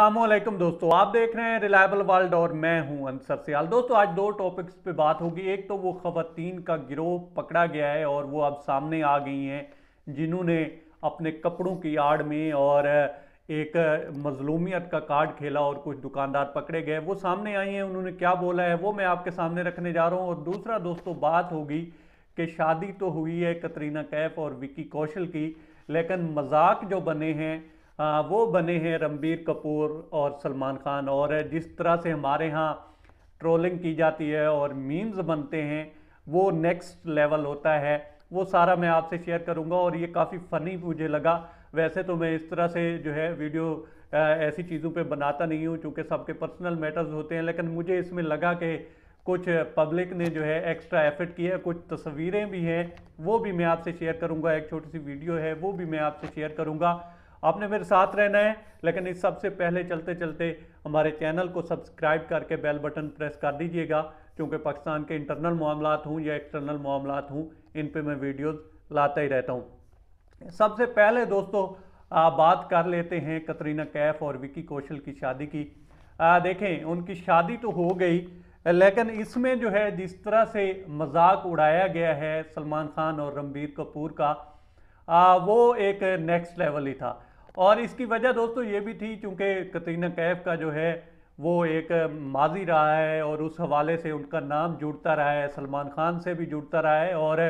असलम दोस्तों आप देख रहे हैं रिलायबल वर्ल्ड और मैं हूं अंसर सियाल दोस्तों आज दो टॉपिक्स पे बात होगी एक तो वो ख़वान का गिरोह पकड़ा गया है और वो अब सामने आ गई हैं जिन्होंने अपने कपड़ों की आड़ में और एक मजलूमियत का कार्ड खेला और कुछ दुकानदार पकड़े गए वो सामने आई हैं उन्होंने क्या बोला है वो मैं आपके सामने रखने जा रहा हूँ और दूसरा दोस्तों बात होगी कि शादी तो हुई है कतरीना कैफ और विक्की कौशल की लेकिन मजाक जो बने हैं आ, वो बने हैं रणबीर कपूर और सलमान खान और जिस तरह से हमारे यहाँ ट्रोलिंग की जाती है और मीम्स बनते हैं वो नेक्स्ट लेवल होता है वो सारा मैं आपसे शेयर करूँगा और ये काफ़ी फ़नी मुझे लगा वैसे तो मैं इस तरह से जो है वीडियो आ, ऐसी चीज़ों पे बनाता नहीं हूँ चूँकि सबके पर्सनल मैटर्स होते हैं लेकिन मुझे इसमें लगा कि कुछ पब्लिक ने जो है एक्स्ट्रा एफर्ट किया है कुछ तस्वीरें भी हैं वो भी मैं आपसे शेयर करूँगा एक छोटी सी वीडियो है वो भी मैं आपसे शेयर करूँगा आपने मेरे साथ रहना है लेकिन इस सबसे पहले चलते चलते हमारे चैनल को सब्सक्राइब करके बेल बटन प्रेस कर दीजिएगा क्योंकि पाकिस्तान के इंटरनल मामला हूँ या एक्सटर्नल मामला हूँ इन पर मैं वीडियोज़ लाता ही रहता हूँ सबसे पहले दोस्तों आ, बात कर लेते हैं कतरीना कैफ और विकी कौशल की शादी की आ, देखें उनकी शादी तो हो गई लेकिन इसमें जो है जिस तरह से मजाक उड़ाया गया है सलमान खान और रणबीर कपूर का आ, वो एक नेक्स्ट लेवल ही था और इसकी वजह दोस्तों ये भी थी चूँकि कतरीना कैफ का जो है वो एक माजी रहा है और उस हवाले से उनका नाम जुड़ता रहा है सलमान खान से भी जुड़ता रहा है और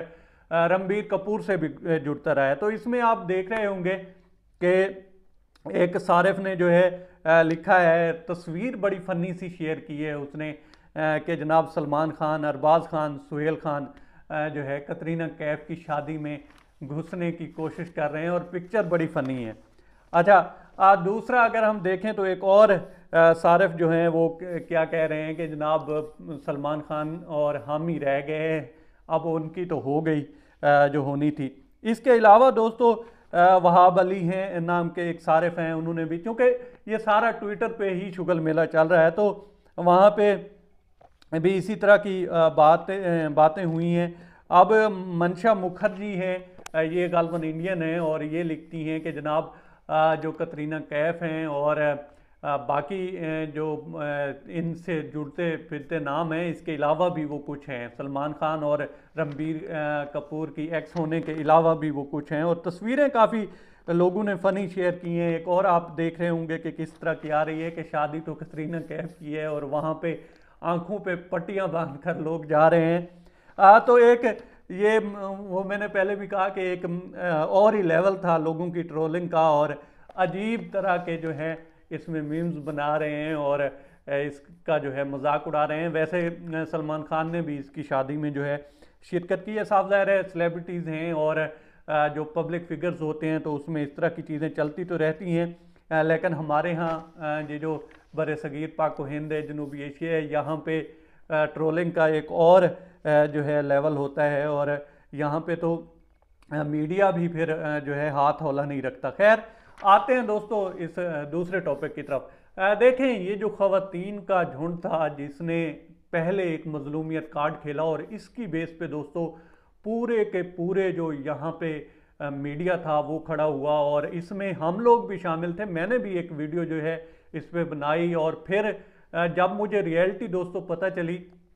रणबीर कपूर से भी जुड़ता रहा है तो इसमें आप देख रहे होंगे कि एक सारफ ने जो है लिखा है तस्वीर बड़ी फ़नी सी शेयर की है उसने कि जनाब सलमान खान अरबाज़ खान सुहेल खान जो है कतरीना कैफ की शादी में घुसने की कोशिश कर रहे हैं और पिक्चर बड़ी फ़नी है अच्छा दूसरा अगर हम देखें तो एक और सारफ जो हैं वो क्या कह रहे हैं कि जनाब सलमान खान और हम ही रह गए अब उनकी तो हो गई जो होनी थी इसके अलावा दोस्तों वहाब अली हैं नाम के एक सारफ हैं उन्होंने भी क्योंकि ये सारा ट्विटर पे ही शुगल मेला चल रहा है तो वहाँ पे भी इसी तरह की बातें बातें हुई हैं अब मंशा मुखर्जी हैं ये गलवन इंडियन हैं और ये लिखती हैं कि जनाब जो कतरीना कैफ हैं और बाकी जो इनसे जुड़ते फिरते नाम हैं इसके अलावा भी वो कुछ हैं सलमान खान और रणबीर कपूर की एक्स होने के अलावा भी वो कुछ हैं और तस्वीरें काफ़ी लोगों ने फ़नी शेयर की हैं एक और आप देख रहे होंगे कि किस तरह की आ रही है कि शादी तो कतरीना कैफ की है और वहाँ पे आँखों पे पट्टियाँ बांध कर लोग जा रहे हैं आ, तो एक ये वो मैंने पहले भी कहा कि एक और ही लेवल था लोगों की ट्रोलिंग का और अजीब तरह के जो हैं इसमें मीम्स बना रहे हैं और इसका जो है मजाक उड़ा रहे हैं वैसे सलमान खान ने भी इसकी शादी में जो है शिरकत की है साफ ज़ाहिर है सेलिब्रिटीज़ हैं और जो पब्लिक फिगर्स होते हैं तो उसमें इस तरह की चीज़ें चलती तो रहती हैं लेकिन हमारे यहाँ ये जो बर सग़ीर पाक हिंद है जनूबी एशिया है यहाँ पर ट्रोलिंग का एक और जो है लेवल होता है और यहाँ पे तो मीडिया भी फिर जो है हाथ हौला नहीं रखता खैर आते हैं दोस्तों इस दूसरे टॉपिक की तरफ देखें ये जो ख़वातीन का झुंड था जिसने पहले एक मजलूमियत कार्ड खेला और इसकी बेस पे दोस्तों पूरे के पूरे जो यहाँ पे मीडिया था वो खड़ा हुआ और इसमें हम लोग भी शामिल थे मैंने भी एक वीडियो जो है इस पर बनाई और फिर जब मुझे रियलिटी दोस्तों पता चली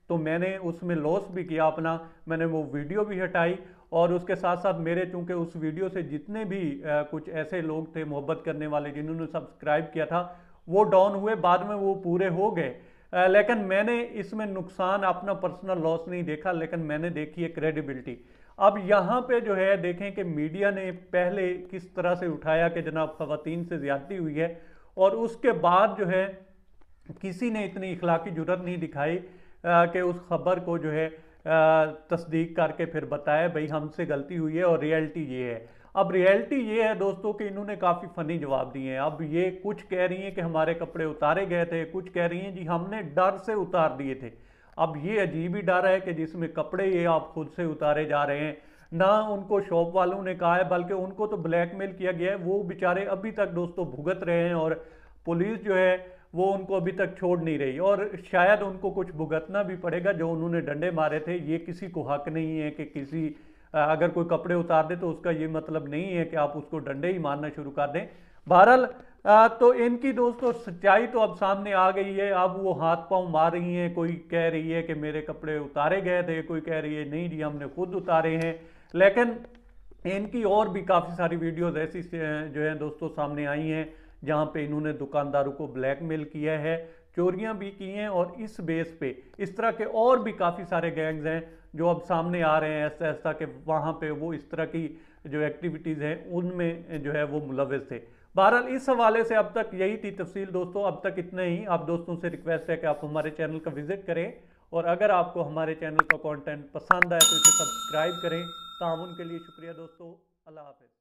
तो मैंने उसमें लॉस भी किया अपना मैंने वो वीडियो भी हटाई और उसके साथ साथ मेरे चूंकि उस वीडियो से जितने भी आ, कुछ ऐसे लोग थे मोहब्बत करने वाले जिन्होंने सब्सक्राइब किया था वो डाउन हुए बाद में वो पूरे हो गए लेकिन मैंने इसमें नुकसान अपना पर्सनल लॉस नहीं देखा लेकिन मैंने देखी है क्रेडिबिलिटी अब यहाँ पे जो है देखें कि मीडिया ने पहले किस तरह से उठाया कि जनाब ख़वान से ज़्यादती हुई है और उसके बाद जो है किसी ने इतनी इखलाकी जरूरत नहीं दिखाई कि उस खबर को जो है तस्दीक करके फिर बताया भाई हमसे गलती हुई है और रियलिटी ये है अब रियलिटी ये है दोस्तों कि इन्होंने काफ़ी फ़नी जवाब दिए हैं अब ये कुछ कह रही हैं कि हमारे कपड़े उतारे गए थे कुछ कह रही हैं जी हमने डर से उतार दिए थे अब ये अजीब ही डर है कि जिसमें कपड़े ये आप खुद से उतारे जा रहे हैं ना उनको शॉप वालों ने कहा है बल्कि उनको तो ब्लैकमेल किया गया है वो बेचारे अभी तक दोस्तों भुगत रहे हैं और पुलिस जो है वो उनको अभी तक छोड़ नहीं रही और शायद उनको कुछ भुगतना भी पड़ेगा जो उन्होंने डंडे मारे थे ये किसी को हक नहीं है कि किसी अगर कोई कपड़े उतार दे तो उसका ये मतलब नहीं है कि आप उसको डंडे ही मारना शुरू कर दें बहरहाल तो इनकी दोस्तों सच्चाई तो अब सामने आ गई है अब वो हाथ पांव मार रही हैं कोई कह रही है कि मेरे कपड़े उतारे गए थे कोई कह रही है नहीं जी हमने खुद उतारे हैं लेकिन इनकी और भी काफ़ी सारी वीडियोज़ ऐसी जो हैं दोस्तों सामने आई हैं जहाँ पे इन्होंने दुकानदारों को ब्लैकमेल किया है चोरियां भी की हैं और इस बेस पे इस तरह के और भी काफ़ी सारे गैंग्स हैं जो अब सामने आ रहे हैं ऐसा ऐसा कि वहाँ पर वो इस तरह की जो एक्टिविटीज़ हैं उनमें जो है वो मुलविस थे बहरहाल इस हवाले से अब तक यही थी तफसील दोस्तों अब तक इतना ही आप दोस्तों से रिक्वेस्ट है कि आप हमारे चैनल का विज़िट करें और अगर आपको हमारे चैनल का कंटेंट पसंद आए तो इसे सब्सक्राइब करें ताउन के लिए शुक्रिया दोस्तों अल्लाह हाफ़